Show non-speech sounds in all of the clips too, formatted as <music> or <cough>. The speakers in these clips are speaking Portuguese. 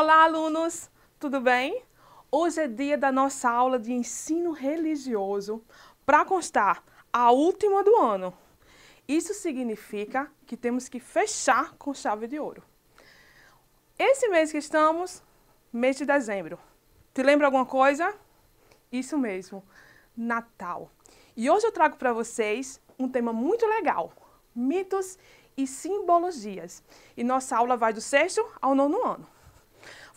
Olá, alunos! Tudo bem? Hoje é dia da nossa aula de ensino religioso, para constar, a última do ano. Isso significa que temos que fechar com chave de ouro. Esse mês que estamos, mês de dezembro. Te lembra alguma coisa? Isso mesmo, Natal. E hoje eu trago para vocês um tema muito legal, mitos e simbologias. E nossa aula vai do sexto ao nono ano.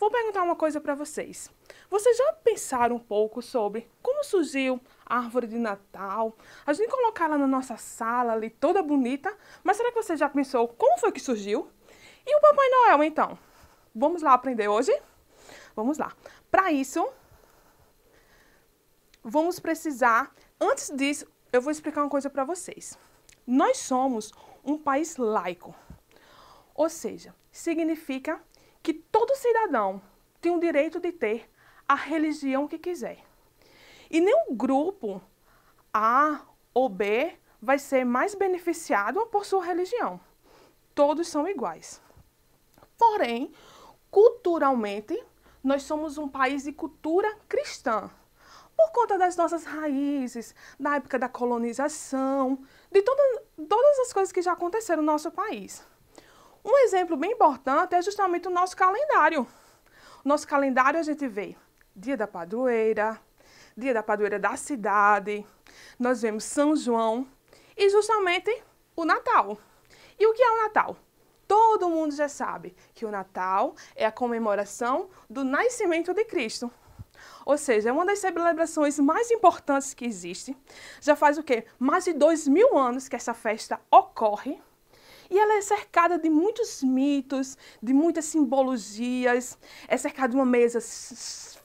Vou perguntar uma coisa para vocês. Vocês já pensaram um pouco sobre como surgiu a árvore de Natal? A gente colocar ela na nossa sala ali toda bonita, mas será que você já pensou como foi que surgiu? E o Papai Noel então? Vamos lá aprender hoje? Vamos lá. Para isso, vamos precisar, antes disso, eu vou explicar uma coisa para vocês. Nós somos um país laico. Ou seja, significa que todo cidadão tem o direito de ter a religião que quiser. E nenhum grupo A ou B vai ser mais beneficiado por sua religião. Todos são iguais. Porém, culturalmente, nós somos um país de cultura cristã. Por conta das nossas raízes, da época da colonização, de toda, todas as coisas que já aconteceram no nosso país. Um exemplo bem importante é justamente o nosso calendário. O nosso calendário a gente vê dia da padroeira, dia da padroeira da cidade, nós vemos São João e justamente o Natal. E o que é o Natal? Todo mundo já sabe que o Natal é a comemoração do nascimento de Cristo. Ou seja, é uma das celebrações mais importantes que existe. Já faz o quê? Mais de dois mil anos que essa festa ocorre. E ela é cercada de muitos mitos, de muitas simbologias, é cercada de uma mesa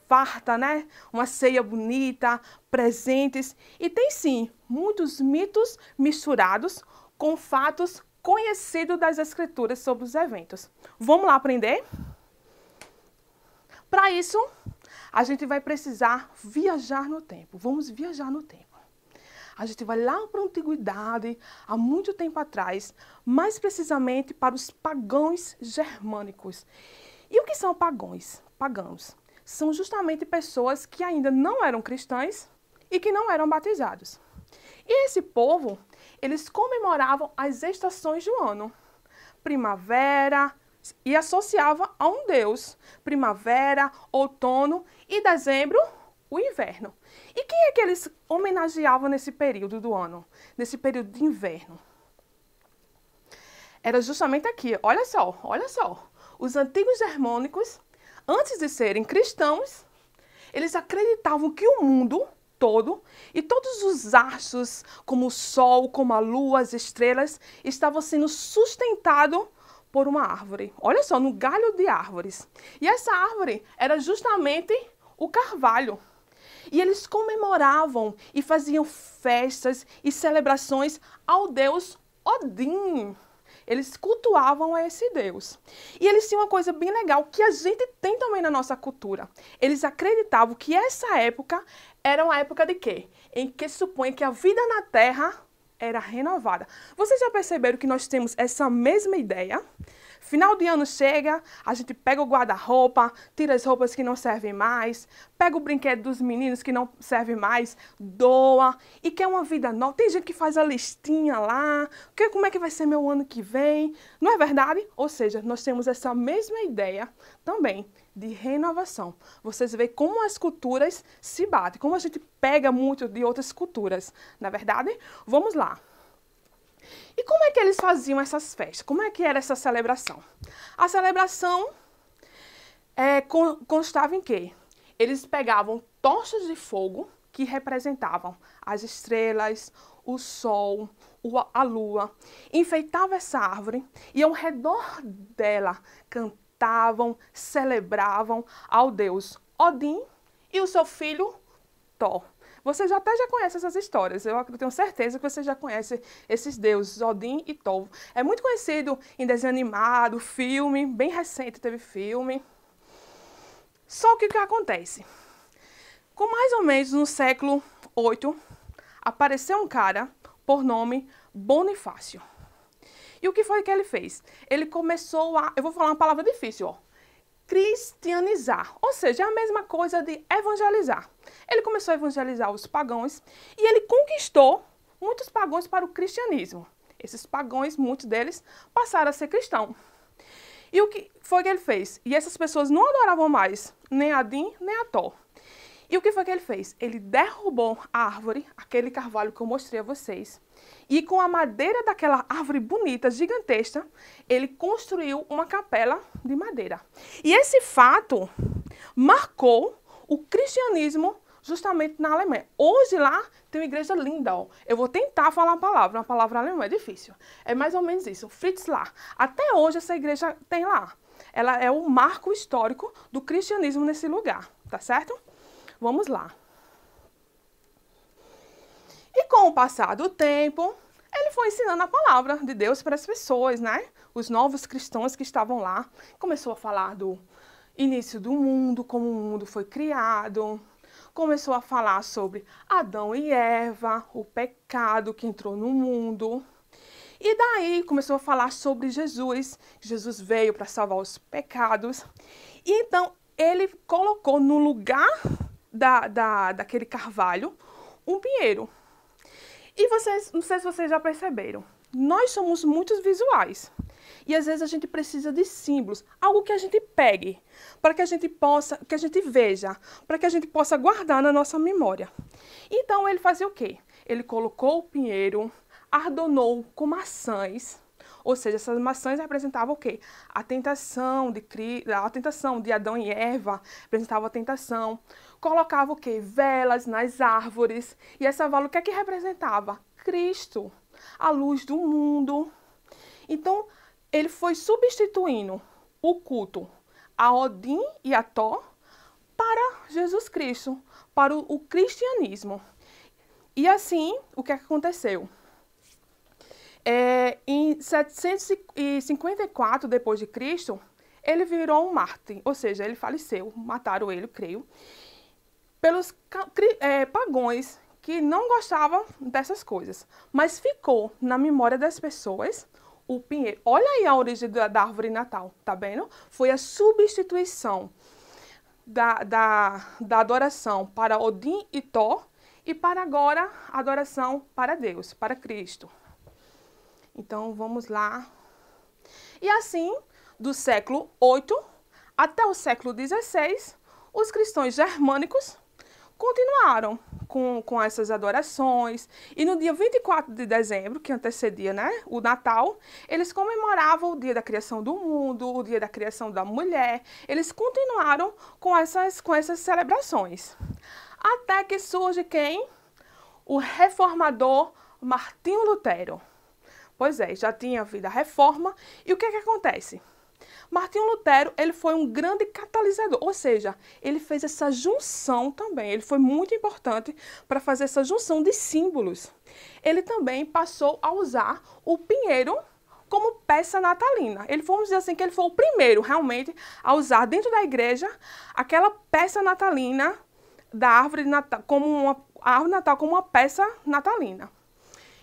farta, né? Uma ceia bonita, presentes. E tem sim muitos mitos misturados com fatos conhecidos das escrituras sobre os eventos. Vamos lá aprender? Para isso, a gente vai precisar viajar no tempo. Vamos viajar no tempo. A gente vai lá para a antiguidade, há muito tempo atrás, mais precisamente para os pagãos germânicos. E o que são pagãos Pagãos são justamente pessoas que ainda não eram cristãs e que não eram batizados. E esse povo, eles comemoravam as estações do ano. Primavera, e associava a um deus. Primavera, outono e dezembro o inverno. E quem é que eles homenageavam nesse período do ano, nesse período de inverno? Era justamente aqui, olha só, olha só. Os antigos germânicos, antes de serem cristãos, eles acreditavam que o mundo todo e todos os astros, como o sol, como a lua, as estrelas, estavam sendo sustentado por uma árvore. Olha só, no galho de árvores. E essa árvore era justamente o carvalho. E eles comemoravam e faziam festas e celebrações ao deus Odin. Eles cultuavam a esse Deus. E eles tinham uma coisa bem legal que a gente tem também na nossa cultura. Eles acreditavam que essa época era uma época de quê? Em que supõe que a vida na Terra era renovada. Vocês já perceberam que nós temos essa mesma ideia? Final de ano chega, a gente pega o guarda-roupa, tira as roupas que não servem mais, pega o brinquedo dos meninos que não serve mais, doa e quer uma vida nova. Tem gente que faz a listinha lá, que, como é que vai ser meu ano que vem, não é verdade? Ou seja, nós temos essa mesma ideia também de renovação. Vocês veem como as culturas se batem, como a gente pega muito de outras culturas, na é verdade? Vamos lá. E como é que faziam essas festas? Como é que era essa celebração? A celebração é, constava em que Eles pegavam tochas de fogo que representavam as estrelas, o sol, a lua, enfeitava essa árvore e ao redor dela cantavam, celebravam ao deus Odin e o seu filho Thor você já até já conhece essas histórias, eu tenho certeza que você já conhece esses deuses, Odin e Tolvo. É muito conhecido em desenho animado, filme, bem recente teve filme. Só que o que acontece? Com mais ou menos no século 8, apareceu um cara por nome Bonifácio. E o que foi que ele fez? Ele começou a. Eu vou falar uma palavra difícil, ó cristianizar, ou seja, é a mesma coisa de evangelizar. Ele começou a evangelizar os pagãos e ele conquistou muitos pagãos para o cristianismo. Esses pagãos, muitos deles, passaram a ser cristãos. E o que foi que ele fez? E essas pessoas não adoravam mais nem a Din, nem a Tó. E o que foi que ele fez? Ele derrubou a árvore, aquele carvalho que eu mostrei a vocês, e com a madeira daquela árvore bonita, gigantesca, ele construiu uma capela de madeira. E esse fato marcou o cristianismo justamente na Alemanha. Hoje lá tem uma igreja linda, ó. Eu vou tentar falar a palavra, uma palavra alemã é difícil. É mais ou menos isso, Fritz lá. Até hoje essa igreja tem lá. Ela é o marco histórico do cristianismo nesse lugar, tá certo? Vamos lá. E com o passar do tempo, ele foi ensinando a palavra de Deus para as pessoas, né? Os novos cristãos que estavam lá. Começou a falar do início do mundo, como o mundo foi criado. Começou a falar sobre Adão e Eva, o pecado que entrou no mundo. E daí começou a falar sobre Jesus. Jesus veio para salvar os pecados. E então ele colocou no lugar da, da, daquele carvalho um pinheiro. E vocês, não sei se vocês já perceberam, nós somos muito visuais. E às vezes a gente precisa de símbolos, algo que a gente pegue, para que a gente possa, que a gente veja, para que a gente possa guardar na nossa memória. Então ele fazia o quê? Ele colocou o pinheiro, ardonou com maçãs, ou seja, essas maçãs representavam o quê? A tentação de Cri... a tentação de Adão e Eva representava a tentação. Colocava o quê? Velas nas árvores. E essa vela o que é que representava? Cristo, a luz do mundo. Então, ele foi substituindo o culto a Odin e a Thor para Jesus Cristo, para o, o cristianismo. E assim, o que é aconteceu? É, em 754 depois de Cristo, ele virou um mártir, ou seja, ele faleceu, mataram ele, creio, pelos é, pagões que não gostavam dessas coisas, mas ficou na memória das pessoas o pinheiro. Olha aí a origem da, da árvore natal, tá vendo? Foi a substituição da, da, da adoração para Odin e Thor e para agora a adoração para Deus, para Cristo. Então, vamos lá. E assim, do século VIII até o século XVI, os cristãos germânicos continuaram com, com essas adorações. E no dia 24 de dezembro, que antecedia né, o Natal, eles comemoravam o dia da criação do mundo, o dia da criação da mulher. Eles continuaram com essas, com essas celebrações. Até que surge quem? O reformador Martinho Lutero. Pois é, já tinha havido a reforma. E o que, é que acontece? Martinho Lutero, ele foi um grande catalisador, ou seja, ele fez essa junção também, ele foi muito importante para fazer essa junção de símbolos. Ele também passou a usar o pinheiro como peça natalina. Ele foi, vamos dizer assim, que ele foi o primeiro realmente a usar dentro da igreja aquela peça natalina da árvore de Natal, como uma, a árvore Natal como uma peça natalina.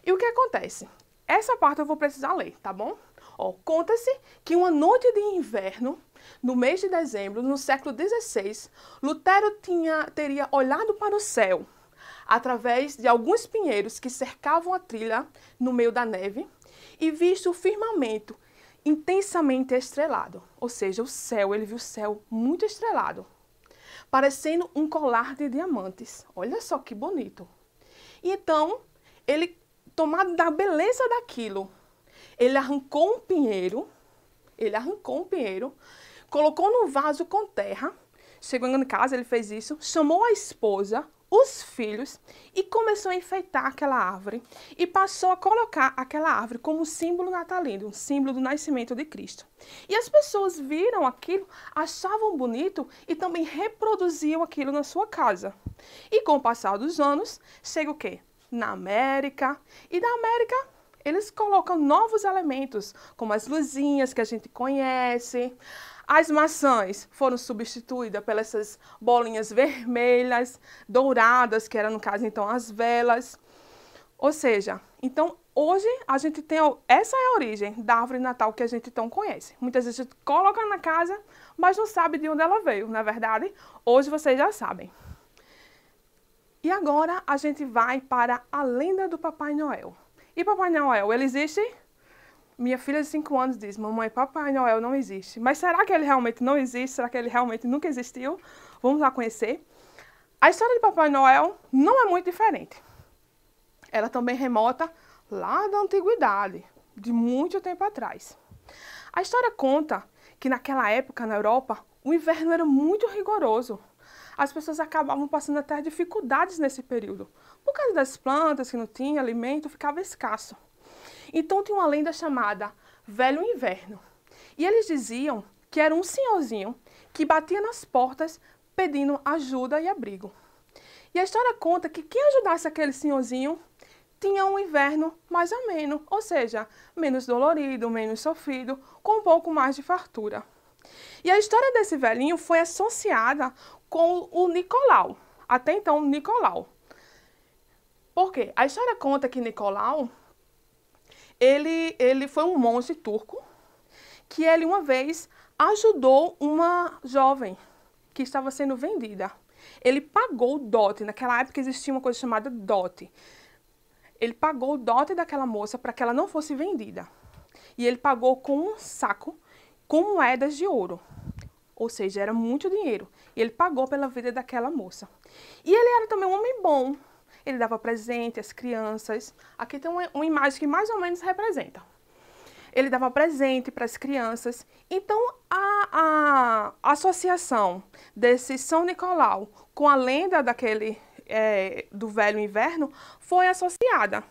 E o que acontece? Essa parte eu vou precisar ler, tá bom? Ó, conta-se que uma noite de inverno, no mês de dezembro, no século XVI, Lutero tinha, teria olhado para o céu através de alguns pinheiros que cercavam a trilha no meio da neve e visto o firmamento intensamente estrelado, ou seja, o céu, ele viu o céu muito estrelado, parecendo um colar de diamantes. Olha só que bonito. E então, ele tomado da beleza daquilo. Ele arrancou um pinheiro, ele arrancou um pinheiro, colocou num vaso com terra. Chegando em casa, ele fez isso, chamou a esposa, os filhos e começou a enfeitar aquela árvore e passou a colocar aquela árvore como símbolo natalino, um símbolo do nascimento de Cristo. E as pessoas viram aquilo, achavam bonito e também reproduziam aquilo na sua casa. E com o passar dos anos, chega o quê? na América. E da América eles colocam novos elementos, como as luzinhas que a gente conhece. As maçãs foram substituídas pelas essas bolinhas vermelhas, douradas, que eram no caso então as velas. Ou seja, então hoje a gente tem essa é a origem da árvore natal que a gente então conhece. Muitas vezes a gente coloca na casa, mas não sabe de onde ela veio, na verdade. Hoje vocês já sabem. E agora a gente vai para a lenda do Papai Noel. E Papai Noel, ele existe? Minha filha de 5 anos diz: Mamãe, Papai Noel não existe. Mas será que ele realmente não existe? Será que ele realmente nunca existiu? Vamos lá conhecer. A história de Papai Noel não é muito diferente. Ela é também remota lá da antiguidade, de muito tempo atrás. A história conta que naquela época na Europa o inverno era muito rigoroso as pessoas acabavam passando até dificuldades nesse período. Por causa das plantas que não tinha alimento, ficava escasso. Então tinha uma lenda chamada Velho Inverno. E eles diziam que era um senhorzinho que batia nas portas pedindo ajuda e abrigo. E a história conta que quem ajudasse aquele senhorzinho tinha um inverno mais ameno, ou seja, menos dolorido, menos sofrido, com um pouco mais de fartura. E a história desse velhinho foi associada com o Nicolau. Até então, Nicolau. Por quê? A história conta que Nicolau, ele, ele foi um monge turco que ele uma vez ajudou uma jovem que estava sendo vendida. Ele pagou o dote. Naquela época existia uma coisa chamada dote. Ele pagou o dote daquela moça para que ela não fosse vendida. E ele pagou com um saco com moedas de ouro. Ou seja, era muito dinheiro. E ele pagou pela vida daquela moça. E ele era também um homem bom. Ele dava presente às crianças. Aqui tem uma, uma imagem que mais ou menos representa. Ele dava presente para as crianças. Então, a, a associação desse São Nicolau com a lenda daquele é, do velho inverno foi associada.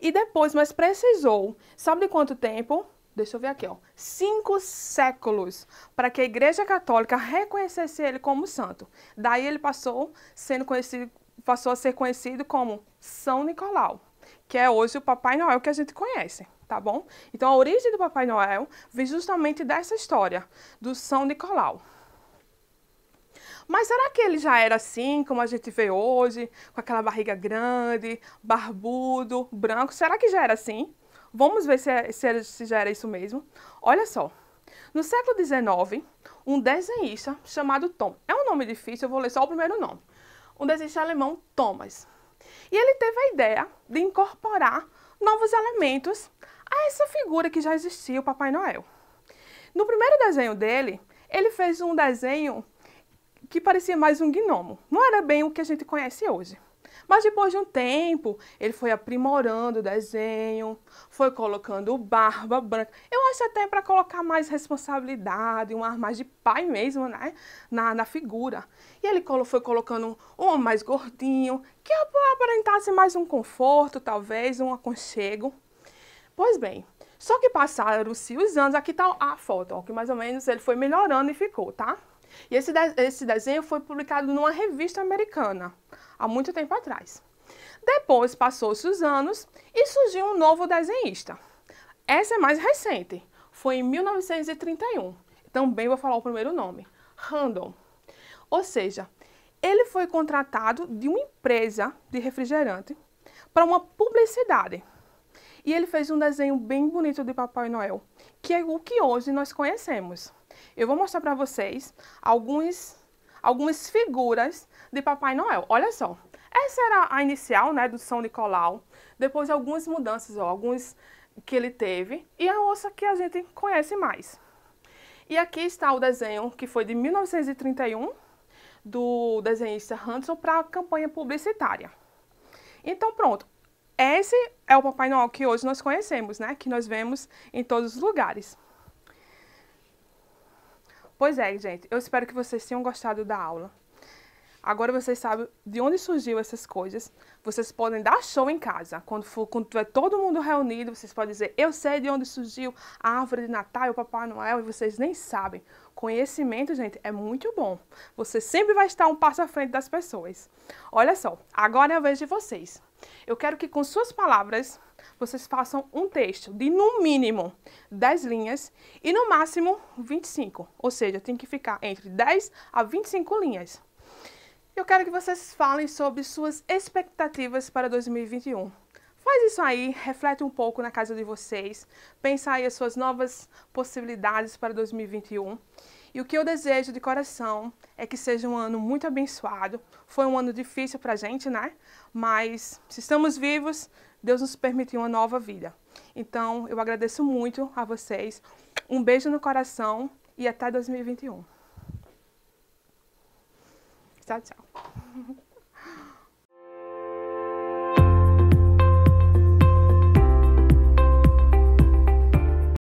E depois, mas precisou, sabe de quanto tempo? deixa eu ver aqui, ó, cinco séculos para que a Igreja Católica reconhecesse ele como santo. Daí ele passou, sendo conhecido, passou a ser conhecido como São Nicolau, que é hoje o Papai Noel que a gente conhece, tá bom? Então a origem do Papai Noel vem justamente dessa história, do São Nicolau. Mas será que ele já era assim, como a gente vê hoje, com aquela barriga grande, barbudo, branco? Será que já era assim? Vamos ver se, é, se, é, se já era isso mesmo. Olha só. No século XIX, um desenhista chamado Tom, é um nome difícil, eu vou ler só o primeiro nome, um desenhista alemão Thomas. E ele teve a ideia de incorporar novos elementos a essa figura que já existia, o Papai Noel. No primeiro desenho dele, ele fez um desenho que parecia mais um gnomo, não era bem o que a gente conhece hoje. Mas depois de um tempo, ele foi aprimorando o desenho, foi colocando barba branca. Eu acho até para colocar mais responsabilidade, um ar mais de pai mesmo, né? Na, na figura. E ele foi colocando um homem mais gordinho, que aparentasse mais um conforto, talvez, um aconchego. Pois bem, só que passaram-se os anos, aqui está a foto, ó, que mais ou menos ele foi melhorando e ficou, tá? E esse, de esse desenho foi publicado numa revista americana, há muito tempo atrás. Depois passou-se os anos e surgiu um novo desenhista. Essa é mais recente, foi em 1931. Também então, vou falar o primeiro nome, Randall. Ou seja, ele foi contratado de uma empresa de refrigerante para uma publicidade. E ele fez um desenho bem bonito de Papai Noel, que é o que hoje nós conhecemos. Eu vou mostrar para vocês alguns algumas figuras de Papai Noel. Olha só, essa era a inicial né, do São Nicolau, depois algumas mudanças, ó, alguns que ele teve, e a ossa que a gente conhece mais. E aqui está o desenho que foi de 1931, do desenhista Hanson, para a campanha publicitária. Então pronto, esse é o Papai Noel que hoje nós conhecemos, né? Que nós vemos em todos os lugares. Pois é, gente, eu espero que vocês tenham gostado da aula. Agora vocês sabem de onde surgiu essas coisas. Vocês podem dar show em casa. Quando for, quando tiver todo mundo reunido, vocês podem dizer: "Eu sei de onde surgiu a árvore de Natal, o Papai Noel", e vocês nem sabem. Conhecimento, gente, é muito bom. Você sempre vai estar um passo à frente das pessoas. Olha só, agora é a vez de vocês. Eu quero que com suas palavras vocês façam um texto de no mínimo 10 linhas e no máximo 25, ou seja, tem que ficar entre 10 a 25 linhas. Eu quero que vocês falem sobre suas expectativas para 2021. Faz isso aí, reflete um pouco na casa de vocês, pensa aí as suas novas possibilidades para 2021. E o que eu desejo de coração é que seja um ano muito abençoado. Foi um ano difícil para a gente, né? Mas se estamos vivos, Deus nos permitiu uma nova vida. Então, eu agradeço muito a vocês. Um beijo no coração e até 2021. Tchau, tchau. <laughs>